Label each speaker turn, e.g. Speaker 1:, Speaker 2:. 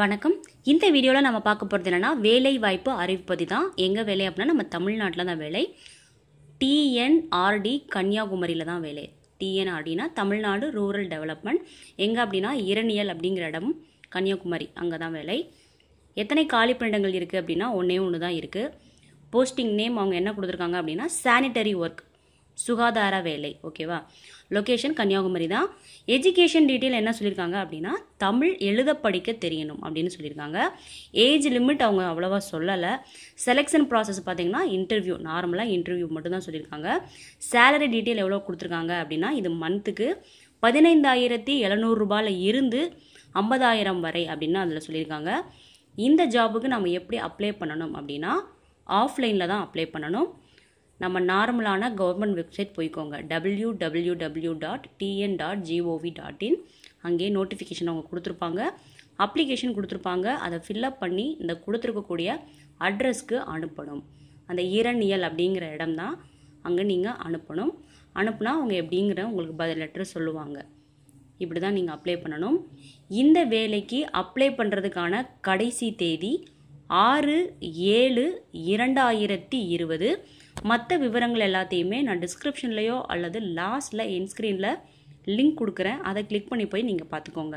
Speaker 1: வணக்கம் இந்த வீடியோவில் நம்ம பார்க்க போகிறது என்னென்னா வேலை வாய்ப்பு அறிவிப்பது தான் எங்கள் வேலை அப்படின்னா நம்ம தமிழ்நாட்டில் தான் வேலை டிஎன்ஆர்டி கன்னியாகுமரியில் தான் வேலை டிஎன்ஆர்டினா தமிழ்நாடு ரூரல் டெவலப்மெண்ட் எங்கே அப்படின்னா இரணியல் அப்படிங்கிற இடம் கன்னியாகுமரி அங்கே தான் வேலை எத்தனை காலி இருக்குது அப்படின்னா ஒன்றே ஒன்று தான் இருக்குது போஸ்டிங் நேம் அவங்க என்ன கொடுத்துருக்காங்க அப்படின்னா சானிட்டரி ஒர்க் சுகாதார வேலை ஓகேவா லொக்கேஷன் கன்னியாகுமரி தான் எஜுகேஷன் டீட்டெயில் என்ன சொல்லியிருக்காங்க அப்படின்னா தமிழ் எழுத படிக்க தெரியணும் அப்படின்னு சொல்லியிருக்காங்க ஏஜ் லிமிட் அவங்க அவ்வளோவா சொல்லலை செலெக்ஷன் ப்ராசஸ் பார்த்தீங்கன்னா இன்டர்வியூ நார்மலாக இன்டர்வியூ மட்டும்தான் சொல்லியிருக்காங்க சேலரி டீட்டெயில் எவ்வளோ கொடுத்துருக்காங்க அப்படின்னா இது மந்த்துக்கு பதினைந்தாயிரத்தி ரூபாயில் இருந்து ஐம்பதாயிரம் வரை அப்படின்னு அதில் சொல்லியிருக்காங்க இந்த ஜாபுக்கு நம்ம எப்படி அப்ளை பண்ணணும் அப்படின்னா ஆஃப்லைனில் தான் அப்ளை பண்ணணும் நம்ம நார்மலான கவர்மெண்ட் வெப்சைட் போய்க்கோங்க W W W dot TN dot GOV dot in அங்கேயே நோட்டிஃபிகேஷன் அவங்க கொடுத்துருப்பாங்க அப்ளிகேஷன் கொடுத்துருப்பாங்க அதை ஃபில்லப் பண்ணி இந்த கொடுத்துருக்கக்கூடிய அட்ரஸ்க்கு அனுப்பணும் அந்த இரநியல் அப்படிங்கிற இடம் தான் அங்கே நீங்கள் அனுப்பணும் அனுப்புனா அவங்க எப்படிங்கிற உங்களுக்கு பதில் லெட்டர் சொல்லுவாங்க இப்படி தான் நீங்கள் அப்ளை பண்ணணும் இந்த வேலைக்கு அப்ளை பண்ணுறதுக்கான கடைசி தேதி ஆறு ஏழு இரண்டாயிரத்தி இருபது மற்ற விவரங்கள் எல்லாத்தையுமே நான் டிஸ்கிரிப்ஷன்லேயோ அல்லது லாஸ்ட்டில் என் ஸ்க்ரீனில் லிங்க் கொடுக்குறேன் அதை கிளிக் பண்ணி போய் நீங்கள் பார்த்துக்கோங்க